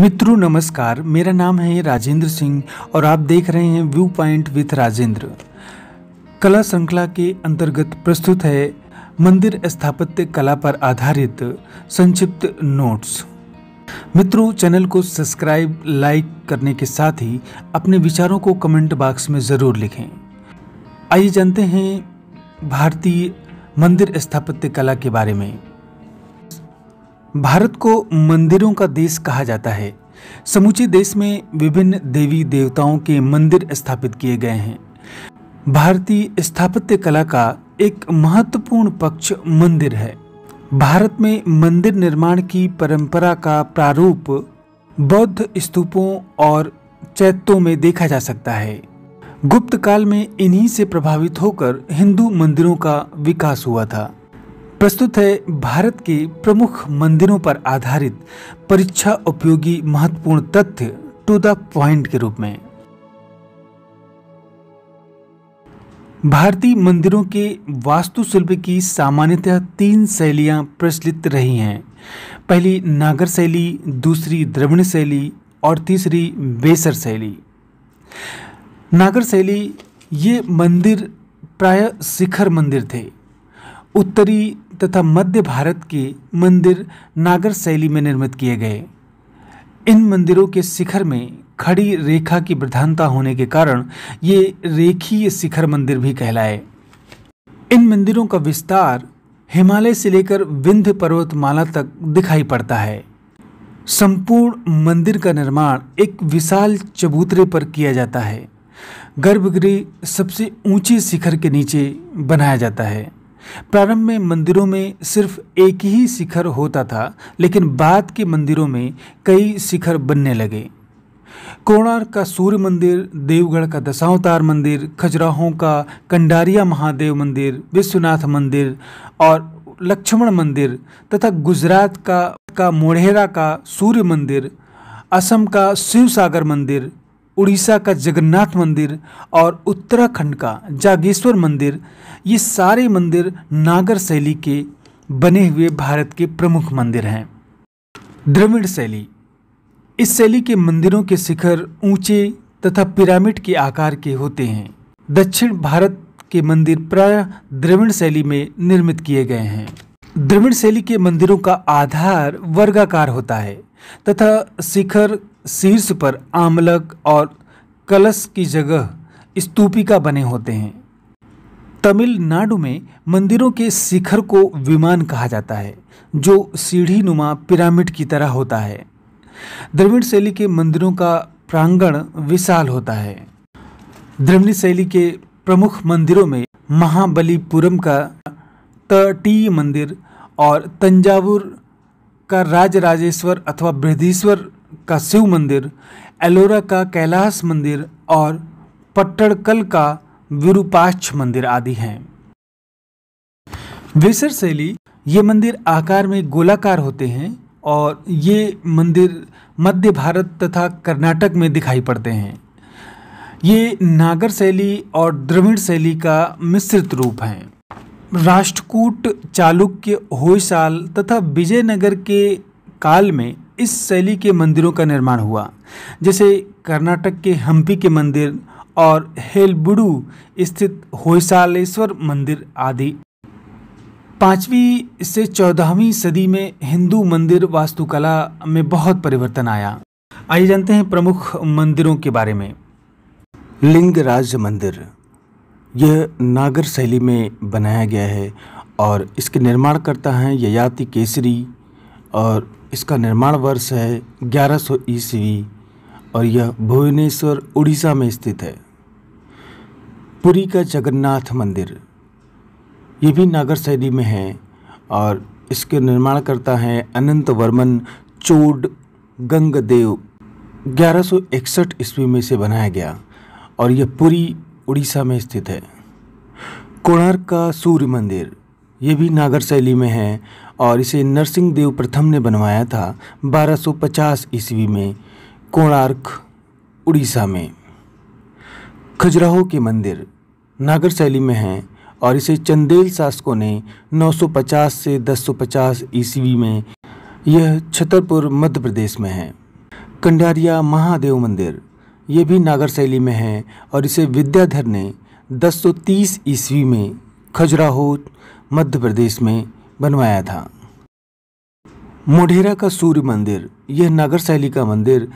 मित्रों नमस्कार मेरा नाम है राजेंद्र सिंह और आप देख रहे हैं व्यू पॉइंट विथ राजेंद्र कला श्रृंखला के अंतर्गत प्रस्तुत है मंदिर स्थापत्य कला पर आधारित संक्षिप्त नोट्स मित्रों चैनल को सब्सक्राइब लाइक करने के साथ ही अपने विचारों को कमेंट बॉक्स में ज़रूर लिखें आइए जानते हैं भारतीय मंदिर स्थापत्य कला के बारे में भारत को मंदिरों का देश कहा जाता है समूचे देश में विभिन्न देवी देवताओं के मंदिर स्थापित किए गए हैं भारतीय स्थापत्य कला का एक महत्वपूर्ण पक्ष मंदिर है भारत में मंदिर निर्माण की परंपरा का प्रारूप बौद्ध स्तूपों और चैत्यों में देखा जा सकता है गुप्त काल में इन्हीं से प्रभावित होकर हिंदू मंदिरों का विकास हुआ था प्रस्तुत है भारत के प्रमुख मंदिरों पर आधारित परीक्षा उपयोगी महत्वपूर्ण तथ्य टू द पॉइंट के रूप में भारतीय मंदिरों के वास्तुशिल्प की सामान्यतः तीन शैलियां प्रचलित रही हैं पहली नागर शैली दूसरी द्रविण शैली और तीसरी बेसर शैली नागर शैली ये मंदिर प्राय शिखर मंदिर थे उत्तरी तथा मध्य भारत के मंदिर नागर शैली में निर्मित किए गए इन मंदिरों के शिखर में खड़ी रेखा की प्रधानता होने के कारण ये रेखीय शिखर मंदिर भी कहलाए इन मंदिरों का विस्तार हिमालय से लेकर विंध्य पर्वतमाला तक दिखाई पड़ता है संपूर्ण मंदिर का निर्माण एक विशाल चबूतरे पर किया जाता है गर्भगृह सबसे ऊंचे शिखर के नीचे बनाया जाता है प्रारंभ में मंदिरों में सिर्फ एक ही शिखर होता था लेकिन बाद के मंदिरों में कई शिखर बनने लगे कोणार्क का सूर्य मंदिर देवगढ़ का दशावतार मंदिर खजुराहों का कंडारिया महादेव मंदिर विश्वनाथ मंदिर और लक्ष्मण मंदिर तथा गुजरात का का मोढ़ेरा का सूर्य मंदिर असम का शिव सागर मंदिर उड़ीसा का जगन्नाथ मंदिर और उत्तराखंड का जागेश्वर मंदिर ये सारे मंदिर नागर शैली के बने हुए भारत के प्रमुख मंदिर हैं द्रविड़ शैली इस शैली के मंदिरों के शिखर ऊंचे तथा पिरामिड के आकार के होते हैं दक्षिण भारत के मंदिर प्राय द्रविड़ शैली में निर्मित किए गए हैं द्रविड़ शैली के मंदिरों का आधार वर्गाकार होता है तथा शिखर शीर्ष पर आमलक और कलश की जगह स्तूपिका बने होते हैं तमिलनाडु में मंदिरों के शिखर को विमान कहा जाता है जो सीढ़ी नुमा पिरामिड की तरह होता है द्रविड़ शैली के मंदिरों का प्रांगण विशाल होता है द्रविड़ शैली के प्रमुख मंदिरों में महाबलीपुरम का तटीय मंदिर और तंजावुर का राजराजेश्वर अथवा बृहदीश्वर का शिव मंदिर एलोरा का कैलाश मंदिर और पट्टड़कल का विरूपाक्ष मंदिर आदि हैं वेसर शैली ये मंदिर आकार में गोलाकार होते हैं और ये मंदिर मध्य भारत तथा कर्नाटक में दिखाई पड़ते हैं ये नागर शैली और द्रविड़ शैली का मिश्रित रूप हैं राष्ट्रकूट चालुक्य होयसाल तथा विजयनगर के काल में इस शैली के मंदिरों का निर्माण हुआ जैसे कर्नाटक के हम्पी के मंदिर और हेलबुडू स्थित होयसालेश्वर मंदिर आदि पाँचवीं से चौदहवीं सदी में हिंदू मंदिर वास्तुकला में बहुत परिवर्तन आया आइए जानते हैं प्रमुख मंदिरों के बारे में लिंगराज मंदिर यह नागर शैली में बनाया गया है और इसके निर्माण करता है ययाति केसरी और इसका निर्माण वर्ष है 1100 सौ ईस्वी और यह भुवनेश्वर उड़ीसा में स्थित है पुरी का जगन्नाथ मंदिर ये भी नागर शैली में है और इसके निर्माण करता है अनंत वर्मन चोड गंगदेव 1161 ईस्वी में इसे बनाया गया और यह पुरी उड़ीसा में स्थित है कोणार्क का सूर्य मंदिर ये भी नागर शैली में है और इसे नरसिंह देव प्रथम ने बनवाया था 1250 ईस्वी में कोणार्क उड़ीसा में खजुराहो के मंदिर नागर शैली में हैं और इसे चंदेल शासकों ने 950 से 1050 ईस्वी में यह छतरपुर मध्य प्रदेश में है कंडारिया महादेव मंदिर ये भी नागर शैली में है और इसे विद्याधर ने 1030 ईस्वी में खजुराहो मध्य प्रदेश में बनवाया था मोढेरा का सूर्य मंदिर यह नगर शैली का मंदिर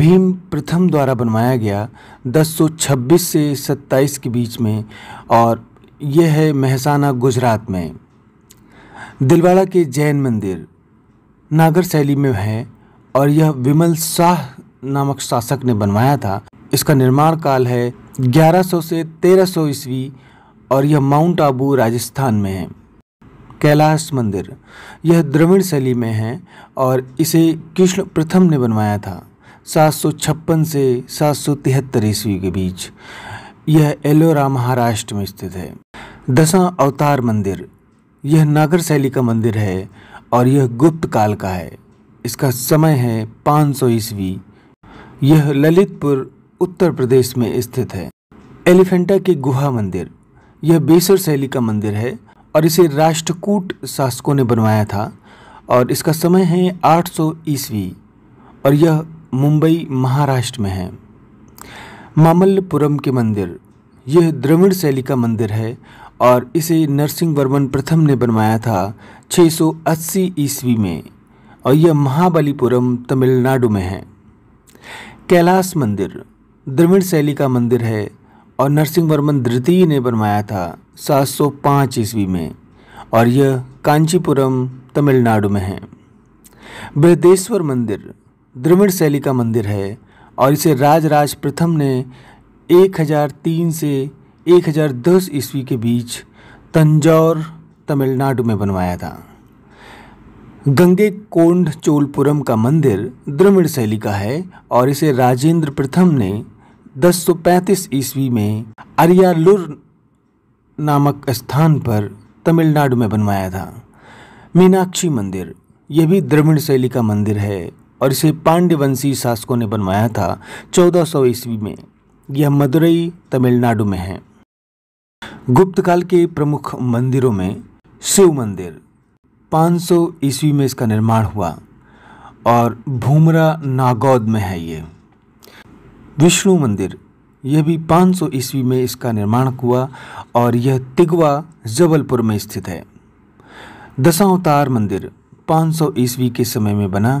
भीम प्रथम द्वारा बनवाया गया 1026 से 27 के बीच में और यह है महसाना गुजरात में दिलवाड़ा के जैन मंदिर नागर शैली में है और यह विमल शाह नामक शासक ने बनवाया था इसका निर्माण काल है 1100 से 1300 ईस्वी और यह माउंट आबू राजस्थान में है कैलाश मंदिर यह द्रविड़ शैली में है और इसे कृष्ण प्रथम ने बनवाया था छप्पन से सात तिहत्तर ईस्वी के बीच यह एलोरा महाराष्ट्र में स्थित है दशा अवतार मंदिर यह नागर शैली का मंदिर है और यह गुप्त काल का है इसका समय है 500 सौ ईस्वी यह ललितपुर उत्तर प्रदेश में स्थित है एलिफेंटा की गुहा मंदिर यह बेसर शैली का मंदिर है और इसे राष्ट्रकूट शासकों ने बनवाया था और इसका समय है 800 सौ ईस्वी और यह मुंबई महाराष्ट्र में है मामल्लपुरम के मंदिर यह द्रविड़ शैली का मंदिर है और इसे नरसिंह वर्मन प्रथम ने बनवाया था 680 ईस्वी में और यह महाबलीपुरम तमिलनाडु में है कैलाश मंदिर द्रविड़ शैली का मंदिर है और नरसिंह वर्मन द्वितीय ने बनवाया था 705 ईस्वी में और यह कांचीपुरम तमिलनाडु में है बृहदेश्वर मंदिर द्रविड़ शैली का मंदिर है और इसे राजराज प्रथम ने 1003 से 1010 ईस्वी के बीच तंजौर तमिलनाडु में बनवाया था गंगे कोंड चोलपुरम का मंदिर द्रविड़ शैली का है और इसे राजेंद्र प्रथम ने दस सौ पैंतीस ईस्वी में अरियालुर नामक स्थान पर तमिलनाडु में बनवाया था मीनाक्षी मंदिर यह भी द्रविड़ शैली का मंदिर है और इसे पांड्यवंशी शासकों ने बनवाया था 1400 ईस्वी में यह मदुरई तमिलनाडु में है गुप्त काल के प्रमुख मंदिरों में शिव मंदिर 500 ईस्वी में इसका निर्माण हुआ और भूमरा नागौद में है ये विष्णु मंदिर यह भी 500 सौ ईस्वी में इसका निर्माण हुआ और यह तिगवा जबलपुर में स्थित है दशावतार मंदिर 500 सौ ईस्वी के समय में बना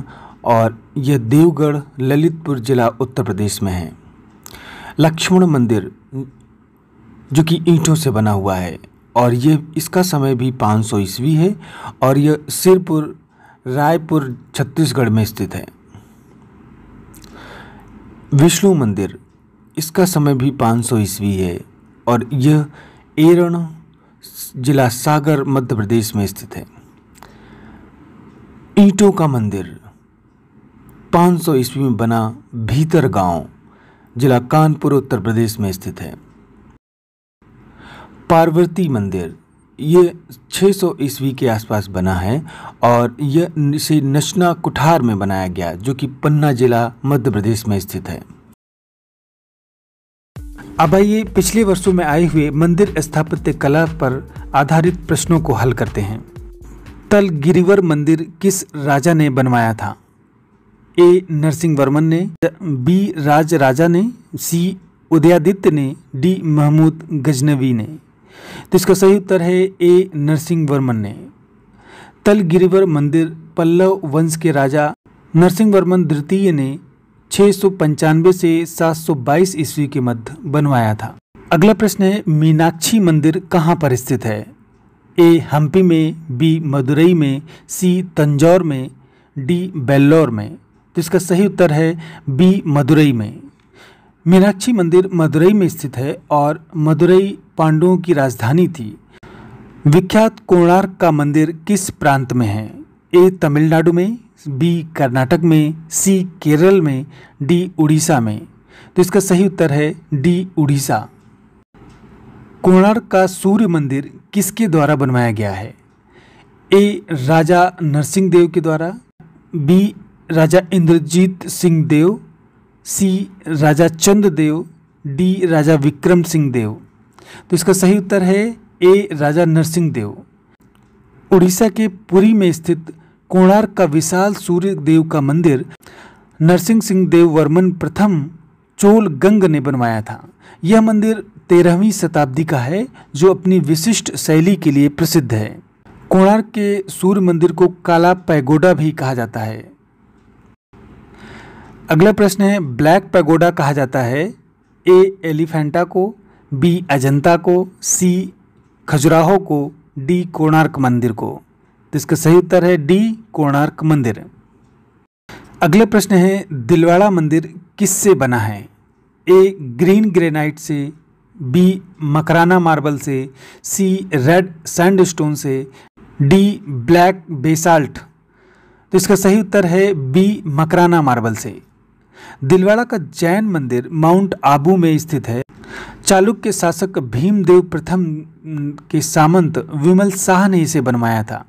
और यह देवगढ़ ललितपुर जिला उत्तर प्रदेश में है लक्ष्मण मंदिर जो कि ईंटों से बना हुआ है और यह इसका समय भी 500 ईस्वी है और यह सिरपुर रायपुर छत्तीसगढ़ में स्थित है विष्णु मंदिर इसका समय भी 500 सौ ईस्वी है और यह एरण जिला सागर मध्य प्रदेश में स्थित है ईटों का मंदिर 500 सौ ईस्वी में बना भीतर गांव जिला कानपुर उत्तर प्रदेश में स्थित है पार्वती मंदिर ये 600 सौ ईस्वी के आसपास बना है और यह इसे नशना कुठार में बनाया गया जो कि पन्ना जिला मध्य प्रदेश में स्थित है अब आइए पिछले वर्षों में आए हुए मंदिर स्थापत्य कला पर आधारित प्रश्नों को हल करते हैं तल गिरिवर मंदिर किस राजा ने बनवाया था ए नरसिंह वर्मन ने बी राज राजा ने सी उदयादित्य ने डी महमूद गजनवी ने तो इसका सही उत्तर है ए नरसिंह वर्मन ने तल गिरिवर मंदिर पल्लव वंश के राजा नरसिंह वर्मन द्वितीय ने छः से 722 ईस्वी के मध्य बनवाया था अगला प्रश्न है मीनाक्षी मंदिर कहाँ पर स्थित है ए हम्पी में बी मदुरई में सी तंजौर में डी बेल्लोर में तो इसका सही उत्तर है बी मदुरई में मीनाक्षी मंदिर मदुरई में स्थित है और मदुरई पांडवों की राजधानी थी विख्यात कोणार्क का मंदिर किस प्रांत में है ए तमिलनाडु में बी कर्नाटक में सी केरल में डी उड़ीसा में तो इसका सही उत्तर है डी उड़ीसा कोणार्क का सूर्य मंदिर किसके द्वारा बनवाया गया है ए राजा नरसिंह देव के द्वारा B Raja Indrajit Singh Dev C Raja Chand Dev D Raja Vikram Singh Dev तो इसका सही उत्तर है ए राजा नरसिंह देव उड़ीसा के पुरी में स्थित कोणार्क का विशाल सूर्य देव का मंदिर नरसिंह सिंह देव वर्मन प्रथम चोल गंग ने बनवाया था यह मंदिर तेरहवीं शताब्दी का है जो अपनी विशिष्ट शैली के लिए प्रसिद्ध है कोणार्क के सूर्य मंदिर को काला पैगोडा भी कहा जाता है अगला प्रश्न है ब्लैक पैगोडा कहा जाता है ए एलिफेंटा को बी अजंता को सी खजुराहो को डी कोणार्क मंदिर को तो इसका सही उत्तर है डी कोणार्क मंदिर अगला प्रश्न है दिलवाड़ा मंदिर किससे बना है ए ग्रीन ग्रेनाइट से बी मकराना मार्बल से सी रेड सैंडस्टोन से डी ब्लैक बेसाल्ट तो इसका सही उत्तर है बी मकराना मार्बल से दिलवाड़ा का जैन मंदिर माउंट आबू में स्थित है चालुक्य शासक भीमदेव प्रथम के सामंत विमल शाह ने इसे बनवाया था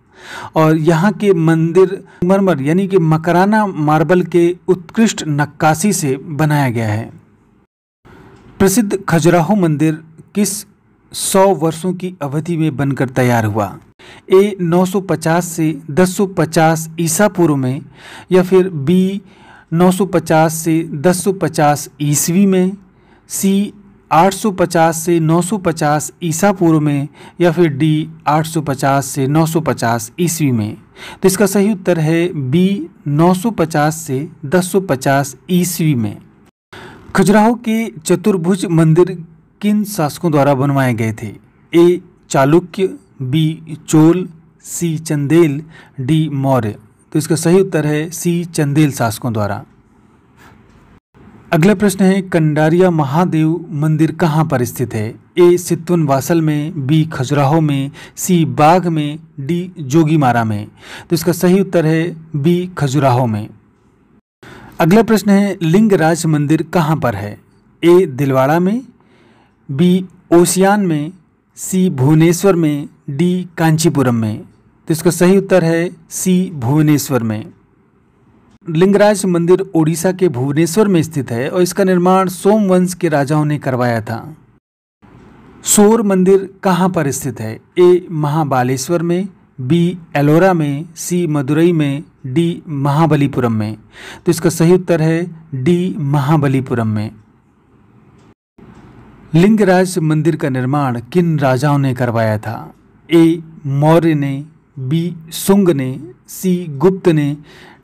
और यहाँ के मंदिर मरमर यानी कि मकराना मार्बल के उत्कृष्ट नक्काशी से बनाया गया है प्रसिद्ध खजुराहो मंदिर किस सौ वर्षों की अवधि में बनकर तैयार हुआ ए 950 से 1050 ईसा पूर्व में या फिर बी 950 से 1050 ईस्वी में सी 850 से 950 ईसा पूर्व में या फिर डी 850 से 950 ईस्वी में तो इसका सही उत्तर है बी 950 से 1050 ईस्वी में खजुराहो के चतुर्भुज मंदिर किन शासकों द्वारा बनवाए गए थे A Chalukya B Chola C Chandel D Maurya तो इसका सही उत्तर है सी चंदेल शासकों द्वारा अगला प्रश्न है कंडारिया महादेव मंदिर कहाँ पर स्थित है ए सितुन वासल में बी खजुराहो में सी बाघ में डी जोगीमारा में तो इसका सही उत्तर है बी खजुराहो में अगला प्रश्न है लिंगराज मंदिर कहाँ पर है ए दिलवाड़ा में बी ओशियान में सी भुवनेश्वर में डी कांचीपुरम में तो इसका सही उत्तर है सी भुवनेश्वर में लिंगराज मंदिर ओडिशा के भुवनेश्वर में स्थित है और इसका निर्माण सोम वंश के राजाओं ने करवाया था सोर मंदिर कहाँ पर स्थित है ए महाबालेश्वर में बी एलोरा में सी मदुरई में डी महाबलीपुरम में तो इसका सही उत्तर है डी महाबलीपुरम में लिंगराज मंदिर का निर्माण किन राजाओं ने करवाया था ए मौर्य ने बी सुंग ने सी गुप्त ने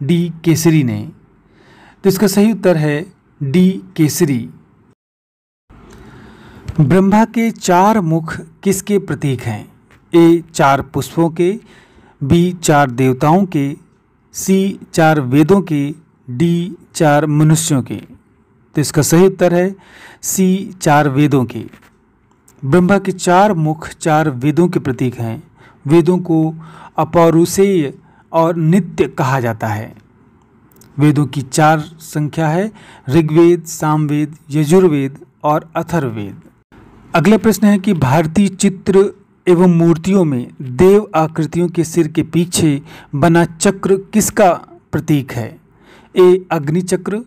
डी केसरी ने तो इसका सही उत्तर है डी केसरी ब्रह्मा के चार मुख किसके प्रतीक हैं ए चार पुष्पों के बी चार देवताओं के सी चार वेदों के डी चार मनुष्यों के तो इसका सही उत्तर है सी चार वेदों के ब्रह्मा के चार मुख चार वेदों के प्रतीक हैं वेदों को अपौरुषेय और नित्य कहा जाता है वेदों की चार संख्या है ऋग्वेद सामवेद यजुर्वेद और अथर्वेद अगला प्रश्न है कि भारतीय चित्र एवं मूर्तियों में देव आकृतियों के सिर के पीछे बना चक्र किसका प्रतीक है ए अग्नि चक्र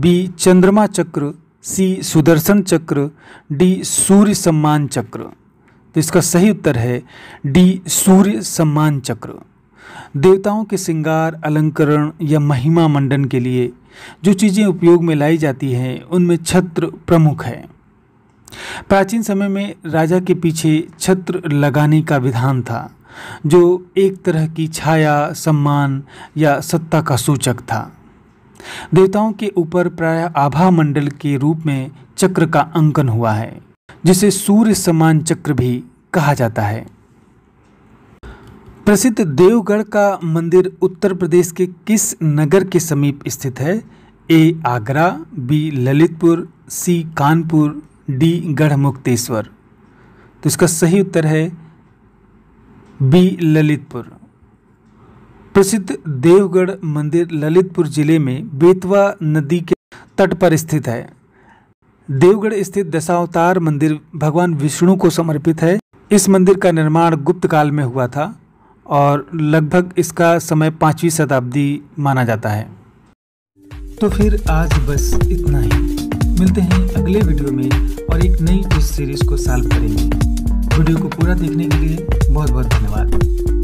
बी चंद्रमा चक्र सी सुदर्शन चक्र डी सूर्य सम्मान चक्र तो इसका सही उत्तर है डी सूर्य सम्मान चक्र देवताओं के श्रृंगार अलंकरण या महिमा मंडन के लिए जो चीज़ें उपयोग में लाई जाती हैं उनमें छत्र प्रमुख है प्राचीन समय में राजा के पीछे छत्र लगाने का विधान था जो एक तरह की छाया सम्मान या सत्ता का सूचक था देवताओं के ऊपर प्राय आभा मंडल के रूप में चक्र का अंकन हुआ है जिसे सूर्य समान चक्र भी कहा जाता है प्रसिद्ध देवगढ़ का मंदिर उत्तर प्रदेश के किस नगर के समीप स्थित है A Agra B Lalitpur C Kanpur D Garhmukteshwar तो इसका सही उत्तर है बी ललितपुर प्रसिद्ध देवगढ़ मंदिर ललितपुर जिले में बेतवा नदी के तट पर स्थित है देवगढ़ स्थित दशावतार मंदिर भगवान विष्णु को समर्पित है इस मंदिर का निर्माण गुप्त काल में हुआ था और लगभग इसका समय पांचवी शताब्दी माना जाता है तो फिर आज बस इतना ही मिलते हैं अगले वीडियो में और एक नई इस सीरीज को सॉल्व करेंगे वीडियो को पूरा देखने के लिए बहुत बहुत धन्यवाद